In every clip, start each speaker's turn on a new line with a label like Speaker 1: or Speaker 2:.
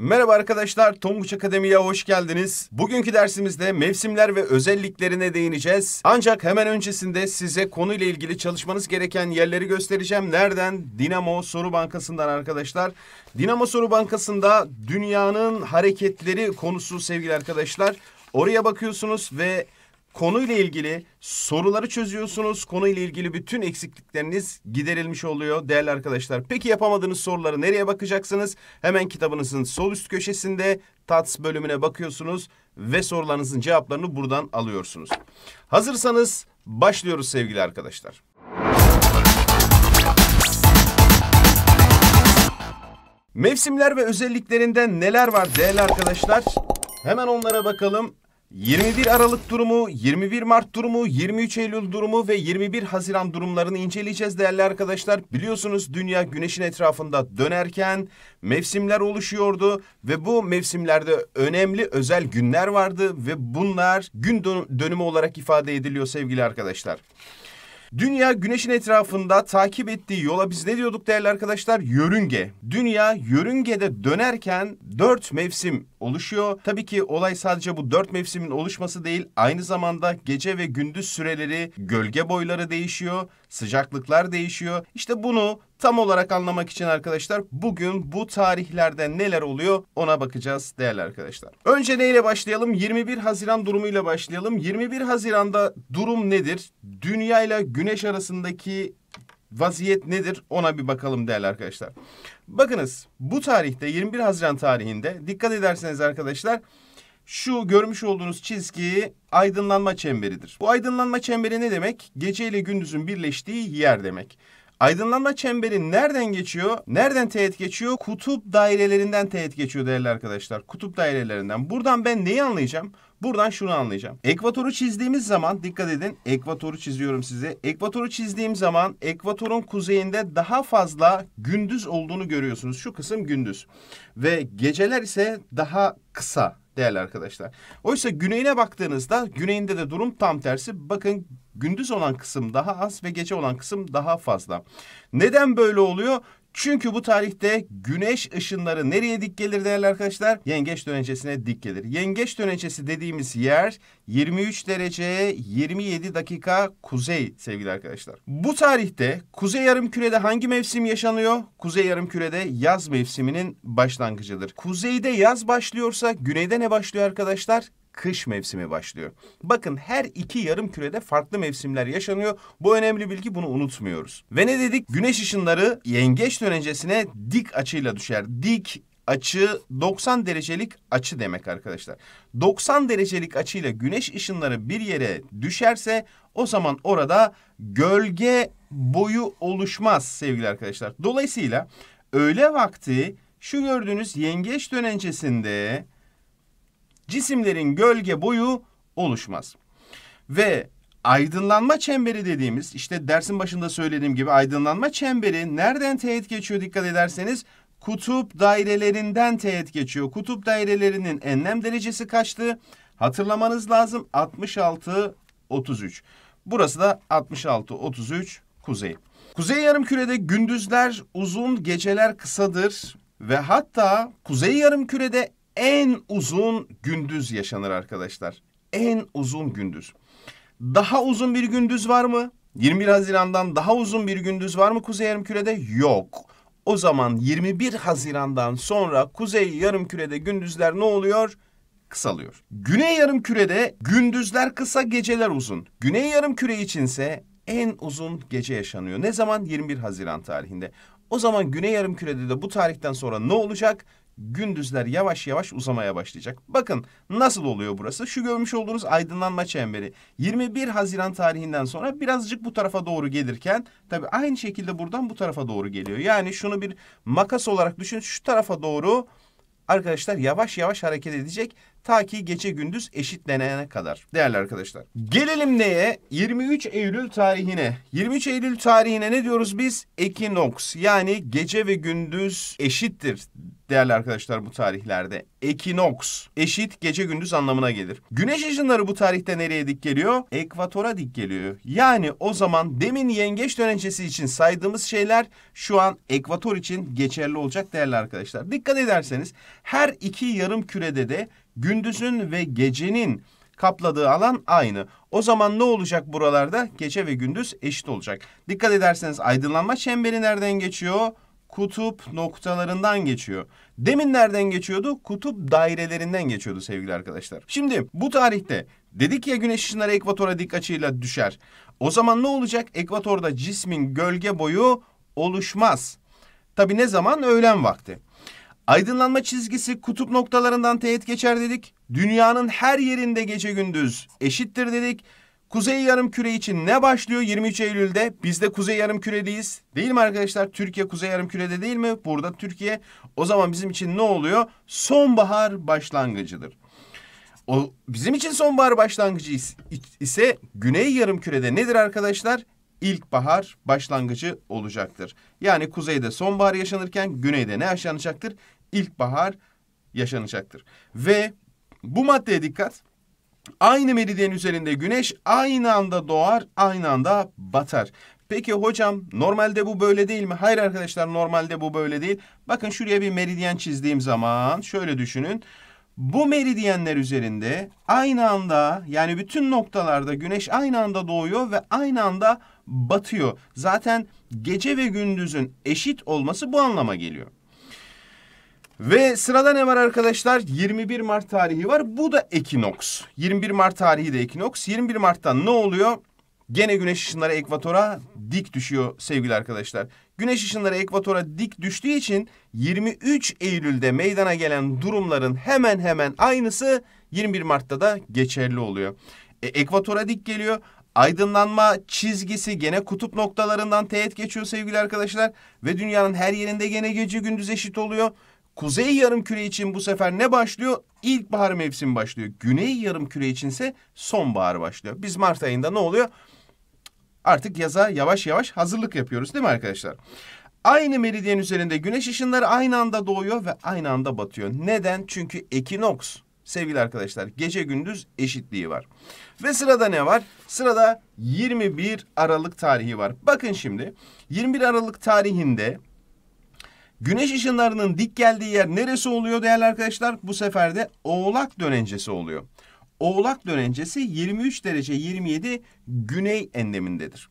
Speaker 1: Merhaba arkadaşlar, Tonguç Akademi'ye hoş geldiniz. Bugünkü dersimizde mevsimler ve özelliklerine değineceğiz. Ancak hemen öncesinde size konuyla ilgili çalışmanız gereken yerleri göstereceğim. Nereden? Dinamo Soru Bankası'ndan arkadaşlar. Dinamo Soru Bankası'nda dünyanın hareketleri konusu sevgili arkadaşlar. Oraya bakıyorsunuz ve konuyla ilgili soruları çözüyorsunuz. Konuyla ilgili bütün eksiklikleriniz giderilmiş oluyor değerli arkadaşlar. Peki yapamadığınız soruları nereye bakacaksınız? Hemen kitabınızın sol üst köşesinde TATS bölümüne bakıyorsunuz ve sorularınızın cevaplarını buradan alıyorsunuz. Hazırsanız başlıyoruz sevgili arkadaşlar. Mevsimler ve özelliklerinden neler var değerli arkadaşlar? Hemen onlara bakalım. 21 Aralık durumu, 21 Mart durumu, 23 Eylül durumu ve 21 Haziran durumlarını inceleyeceğiz değerli arkadaşlar. Biliyorsunuz dünya güneşin etrafında dönerken mevsimler oluşuyordu ve bu mevsimlerde önemli özel günler vardı ve bunlar gün dönümü olarak ifade ediliyor sevgili arkadaşlar. Dünya güneşin etrafında takip ettiği yola biz ne diyorduk değerli arkadaşlar? Yörünge. Dünya yörüngede dönerken dört mevsim oluşuyor. Tabii ki olay sadece bu dört mevsimin oluşması değil aynı zamanda gece ve gündüz süreleri, gölge boyları değişiyor, sıcaklıklar değişiyor. İşte bunu Tam olarak anlamak için arkadaşlar bugün bu tarihlerde neler oluyor ona bakacağız değerli arkadaşlar. Önce neyle başlayalım? 21 Haziran durumuyla başlayalım. 21 Haziran'da durum nedir? Dünya ile Güneş arasındaki vaziyet nedir ona bir bakalım değerli arkadaşlar. Bakınız bu tarihte 21 Haziran tarihinde dikkat ederseniz arkadaşlar şu görmüş olduğunuz çizgi aydınlanma çemberidir. Bu aydınlanma çemberi ne demek? Gece ile gündüzün birleştiği yer demek. Aydınlanma çemberi nereden geçiyor? Nereden teğet geçiyor? Kutup dairelerinden teğet geçiyor değerli arkadaşlar. Kutup dairelerinden. Buradan ben neyi anlayacağım? Buradan şunu anlayacağım. Ekvatoru çizdiğimiz zaman dikkat edin. Ekvatoru çiziyorum size. Ekvatoru çizdiğim zaman ekvatorun kuzeyinde daha fazla gündüz olduğunu görüyorsunuz. Şu kısım gündüz. Ve geceler ise daha kısa değerli arkadaşlar. Oysa güneyine baktığınızda güneyinde de durum tam tersi. Bakın Gündüz olan kısım daha az ve gece olan kısım daha fazla. Neden böyle oluyor? Çünkü bu tarihte güneş ışınları nereye dik gelir değerli arkadaşlar? Yengeç dönecesine dik gelir. Yengeç dönecesi dediğimiz yer 23 derece 27 dakika kuzey sevgili arkadaşlar. Bu tarihte kuzey yarım kürede hangi mevsim yaşanıyor? Kuzey yarım kürede yaz mevsiminin başlangıcıdır. Kuzeyde yaz başlıyorsa güneyde ne başlıyor arkadaşlar? kış mevsimi başlıyor. Bakın her iki yarım kürede farklı mevsimler yaşanıyor. Bu önemli bilgi bunu unutmuyoruz. Ve ne dedik? Güneş ışınları yengeç dönencesine dik açıyla düşer. Dik açı 90 derecelik açı demek arkadaşlar. 90 derecelik açıyla güneş ışınları bir yere düşerse o zaman orada gölge boyu oluşmaz sevgili arkadaşlar. Dolayısıyla öğle vakti şu gördüğünüz yengeç dönencesinde cisimlerin gölge boyu oluşmaz. Ve aydınlanma çemberi dediğimiz işte dersin başında söylediğim gibi aydınlanma çemberi nereden teğet geçiyor dikkat ederseniz kutup dairelerinden teğet geçiyor. Kutup dairelerinin enlem derecesi kaçtı? Hatırlamanız lazım 66 33. Burası da 66 33 kuzey. Kuzey yarım kürede gündüzler uzun, geceler kısadır ve hatta kuzey yarım kürede en uzun gündüz yaşanır arkadaşlar. En uzun gündüz. Daha uzun bir gündüz var mı? 21 Haziran'dan daha uzun bir gündüz var mı Kuzey Yarımküre'de? Yok. O zaman 21 Haziran'dan sonra Kuzey Yarımküre'de gündüzler ne oluyor? Kısalıyor. Güney Yarımküre'de gündüzler kısa, geceler uzun. Güney Yarımküre içinse en uzun gece yaşanıyor. Ne zaman? 21 Haziran tarihinde. O zaman Güney Yarımküre'de de bu tarihten sonra ne olacak? gündüzler yavaş yavaş uzamaya başlayacak. Bakın nasıl oluyor burası? Şu görmüş olduğunuz aydınlanma çemberi 21 Haziran tarihinden sonra birazcık bu tarafa doğru gelirken tabi aynı şekilde buradan bu tarafa doğru geliyor. Yani şunu bir makas olarak düşünün. şu tarafa doğru arkadaşlar yavaş yavaş hareket edecek ta ki gece gündüz eşitlenene kadar değerli arkadaşlar. Gelelim neye? 23 Eylül tarihine. 23 Eylül tarihine ne diyoruz biz? Ekinoks yani gece ve gündüz eşittir değerli arkadaşlar bu tarihlerde. Ekinoks eşit gece gündüz anlamına gelir. Güneş ışınları bu tarihte nereye dik geliyor? Ekvatora dik geliyor. Yani o zaman demin yengeç dönencesi için saydığımız şeyler şu an ekvator için geçerli olacak değerli arkadaşlar. Dikkat ederseniz her iki yarım kürede de gündüzün ve gecenin kapladığı alan aynı. O zaman ne olacak buralarda? Gece ve gündüz eşit olacak. Dikkat ederseniz aydınlanma çemberi nereden geçiyor? kutup noktalarından geçiyor. Demin nereden geçiyordu? Kutup dairelerinden geçiyordu sevgili arkadaşlar. Şimdi bu tarihte dedik ya güneş ışınları ekvatora dik açıyla düşer. O zaman ne olacak? Ekvatorda cismin gölge boyu oluşmaz. Tabi ne zaman? Öğlen vakti. Aydınlanma çizgisi kutup noktalarından teğet geçer dedik. Dünyanın her yerinde gece gündüz eşittir dedik. Kuzey yarım küre için ne başlıyor 23 Eylül'de? Biz de Kuzey yarım küredeyiz. Değil mi arkadaşlar? Türkiye Kuzey yarım kürede değil mi? Burada Türkiye. O zaman bizim için ne oluyor? Sonbahar başlangıcıdır. O bizim için sonbahar başlangıcı ise Güney yarım kürede nedir arkadaşlar? İlkbahar başlangıcı olacaktır. Yani kuzeyde sonbahar yaşanırken güneyde ne yaşanacaktır? İlkbahar yaşanacaktır. Ve bu maddeye dikkat. Aynı meridyen üzerinde güneş aynı anda doğar, aynı anda batar. Peki hocam normalde bu böyle değil mi? Hayır arkadaşlar normalde bu böyle değil. Bakın şuraya bir meridyen çizdiğim zaman şöyle düşünün. Bu meridyenler üzerinde aynı anda yani bütün noktalarda güneş aynı anda doğuyor ve aynı anda batıyor. Zaten gece ve gündüzün eşit olması bu anlama geliyor. Ve sırada ne var arkadaşlar? 21 Mart tarihi var. Bu da ekinoks. 21 Mart tarihi de ekinoks. 21 Mart'tan ne oluyor? Gene güneş ışınları ekvatora dik düşüyor sevgili arkadaşlar. Güneş ışınları ekvatora dik düştüğü için 23 Eylül'de meydana gelen durumların hemen hemen aynısı 21 Mart'ta da geçerli oluyor. E, ekvatora dik geliyor. Aydınlanma çizgisi gene kutup noktalarından teğet geçiyor sevgili arkadaşlar. Ve dünyanın her yerinde gene gece gündüz eşit oluyor. Kuzey yarım küre için bu sefer ne başlıyor? İlkbahar mevsimi başlıyor. Güney yarım yarımküre içinse sonbahar başlıyor. Biz Mart ayında ne oluyor? Artık yaza yavaş yavaş hazırlık yapıyoruz değil mi arkadaşlar? Aynı meridyen üzerinde güneş ışınları aynı anda doğuyor ve aynı anda batıyor. Neden? Çünkü ekinoks sevgili arkadaşlar gece gündüz eşitliği var. Ve sırada ne var? Sırada 21 Aralık tarihi var. Bakın şimdi 21 Aralık tarihinde Güneş ışınlarının dik geldiği yer neresi oluyor değerli arkadaşlar? Bu sefer de oğlak dönencesi oluyor. Oğlak dönencesi 23 derece 27 güney enlemindedir.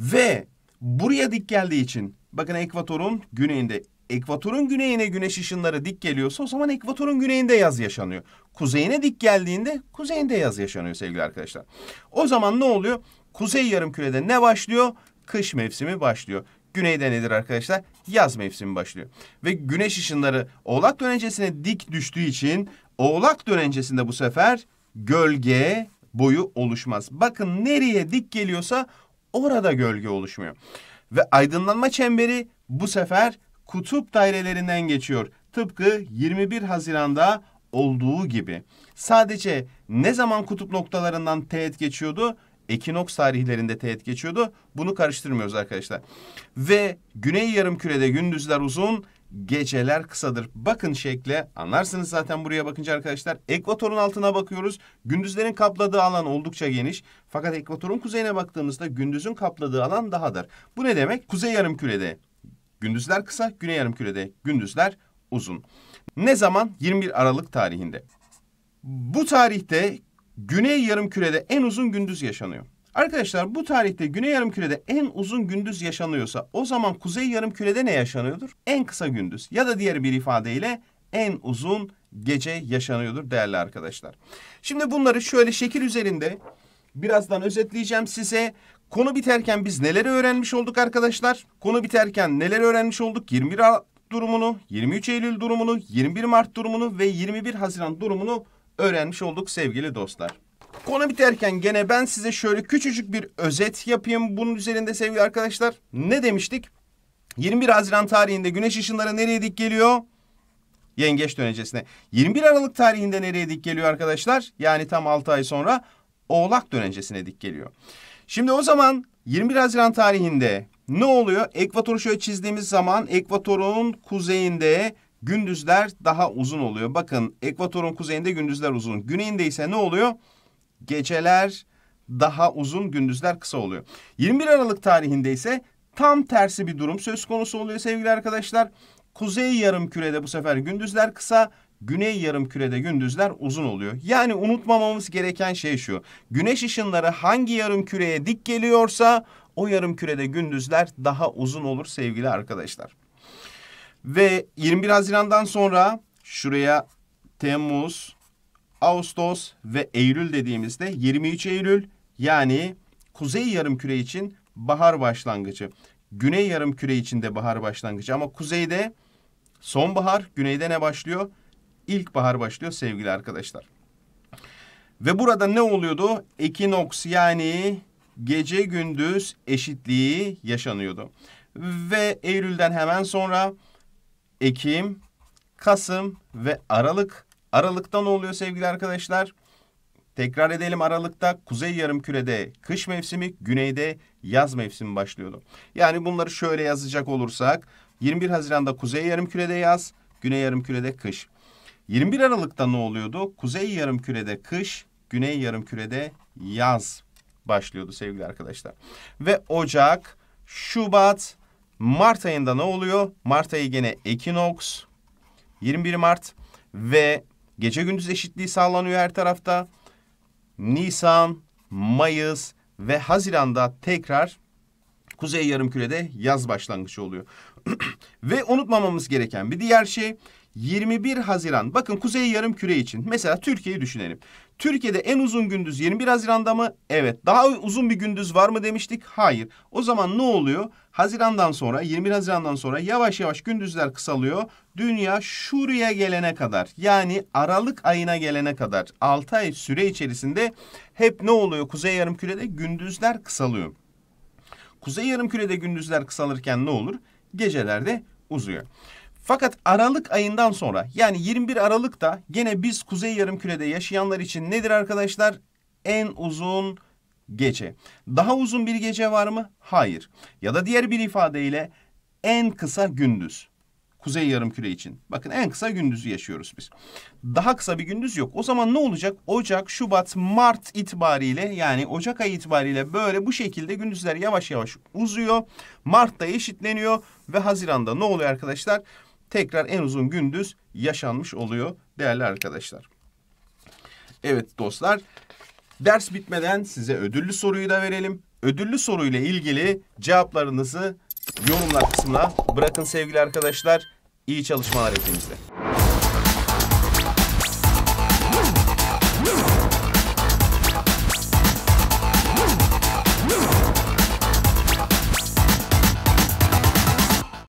Speaker 1: Ve buraya dik geldiği için bakın ekvatorun güneyinde ekvatorun güneyine güneş ışınları dik geliyorsa o zaman ekvatorun güneyinde yaz yaşanıyor. Kuzeyine dik geldiğinde kuzeyinde yaz yaşanıyor sevgili arkadaşlar. O zaman ne oluyor? Kuzey yarım kürede ne başlıyor? Kış mevsimi başlıyor. Güneyde nedir arkadaşlar? Yaz mevsimi başlıyor. Ve güneş ışınları oğlak dönencesine dik düştüğü için oğlak dönencesinde bu sefer gölge boyu oluşmaz. Bakın nereye dik geliyorsa orada gölge oluşmuyor. Ve aydınlanma çemberi bu sefer kutup dairelerinden geçiyor. Tıpkı 21 Haziran'da olduğu gibi. Sadece ne zaman kutup noktalarından teğet geçiyordu? ekinoks tarihlerinde teğet geçiyordu. Bunu karıştırmıyoruz arkadaşlar. Ve güney yarım kürede gündüzler uzun, geceler kısadır. Bakın şekle anlarsınız zaten buraya bakınca arkadaşlar. Ekvatorun altına bakıyoruz. Gündüzlerin kapladığı alan oldukça geniş. Fakat ekvatorun kuzeyine baktığımızda gündüzün kapladığı alan daha dar. Bu ne demek? Kuzey yarım kürede gündüzler kısa, güney yarım kürede gündüzler uzun. Ne zaman? 21 Aralık tarihinde. Bu tarihte Güney yarımkürede en uzun gündüz yaşanıyor. Arkadaşlar bu tarihte Güney yarımkürede en uzun gündüz yaşanıyorsa o zaman Kuzey yarımkürede ne yaşanıyordur? En kısa gündüz ya da diğer bir ifadeyle en uzun gece yaşanıyordur değerli arkadaşlar. Şimdi bunları şöyle şekil üzerinde birazdan özetleyeceğim size. Konu biterken biz neleri öğrenmiş olduk arkadaşlar? Konu biterken neler öğrenmiş olduk? 21 durumunu, 23 Eylül durumunu, 21 Mart durumunu ve 21 Haziran durumunu öğrenmiş olduk sevgili dostlar. Konu biterken gene ben size şöyle küçücük bir özet yapayım bunun üzerinde sevgili arkadaşlar. Ne demiştik? 21 Haziran tarihinde güneş ışınları nereye dik geliyor? Yengeç dönecesine. 21 Aralık tarihinde nereye dik geliyor arkadaşlar? Yani tam 6 ay sonra Oğlak dönecesine dik geliyor. Şimdi o zaman 21 Haziran tarihinde ne oluyor? Ekvatoru şöyle çizdiğimiz zaman ekvatorun kuzeyinde Gündüzler daha uzun oluyor. Bakın ekvatorun kuzeyinde gündüzler uzun. Güneyinde ise ne oluyor? Geceler daha uzun, gündüzler kısa oluyor. 21 Aralık tarihinde ise tam tersi bir durum söz konusu oluyor sevgili arkadaşlar. Kuzey yarım kürede bu sefer gündüzler kısa, güney yarım kürede gündüzler uzun oluyor. Yani unutmamamız gereken şey şu. Güneş ışınları hangi yarım küreye dik geliyorsa o yarım kürede gündüzler daha uzun olur sevgili arkadaşlar. Ve 21 Haziran'dan sonra şuraya Temmuz, Ağustos ve Eylül dediğimizde 23 Eylül yani Kuzey Yarımküre için bahar başlangıcı. Güney Yarımküre için de bahar başlangıcı ama kuzeyde sonbahar, güneyde ne başlıyor? İlkbahar başlıyor sevgili arkadaşlar. Ve burada ne oluyordu? Ekinoks yani gece gündüz eşitliği yaşanıyordu. Ve Eylül'den hemen sonra Ekim, Kasım ve Aralık. Aralık'tan oluyor sevgili arkadaşlar? Tekrar edelim Aralık'ta kuzey yarım kürede kış mevsimi, güneyde yaz mevsimi başlıyordu. Yani bunları şöyle yazacak olursak 21 Haziran'da kuzey yarım kürede yaz, güney yarım kürede kış. 21 Aralık'ta ne oluyordu? Kuzey yarım kürede kış, güney yarım kürede yaz başlıyordu sevgili arkadaşlar. Ve Ocak, Şubat Mart ayında ne oluyor? Mart ayı gene ekinox, 21 Mart ve gece gündüz eşitliği sağlanıyor her tarafta. Nisan, Mayıs ve Haziran'da tekrar Kuzey Yarımküre'de yaz başlangıcı oluyor. ve unutmamamız gereken bir diğer şey 21 Haziran. Bakın Kuzey Yarımküre için mesela Türkiye'yi düşünelim. Türkiye'de en uzun gündüz 21 Haziran'da mı? Evet. Daha uzun bir gündüz var mı demiştik? Hayır. O zaman ne oluyor? Haziran'dan sonra 21 Haziran'dan sonra yavaş yavaş gündüzler kısalıyor. Dünya şuraya gelene kadar yani Aralık ayına gelene kadar 6 ay süre içerisinde hep ne oluyor? Kuzey Yarımküre'de gündüzler kısalıyor. Kuzey Yarımküre'de gündüzler kısalırken ne olur? Gecelerde uzuyor. Fakat Aralık ayından sonra yani 21 Aralık'ta gene biz Kuzey Yarımküre'de yaşayanlar için nedir arkadaşlar? En uzun gece. Daha uzun bir gece var mı? Hayır. Ya da diğer bir ifadeyle en kısa gündüz. Kuzey Yarımküre için. Bakın en kısa gündüzü yaşıyoruz biz. Daha kısa bir gündüz yok. O zaman ne olacak? Ocak, Şubat, Mart itibariyle yani Ocak ayı itibariyle böyle bu şekilde gündüzler yavaş yavaş uzuyor. Mart'ta eşitleniyor ve Haziran'da ne oluyor arkadaşlar? Arkadaşlar tekrar en uzun gündüz yaşanmış oluyor değerli arkadaşlar. Evet dostlar ders bitmeden size ödüllü soruyu da verelim. Ödüllü soruyla ilgili cevaplarınızı yorumlar kısmına bırakın sevgili arkadaşlar. İyi çalışmalar hepinizle.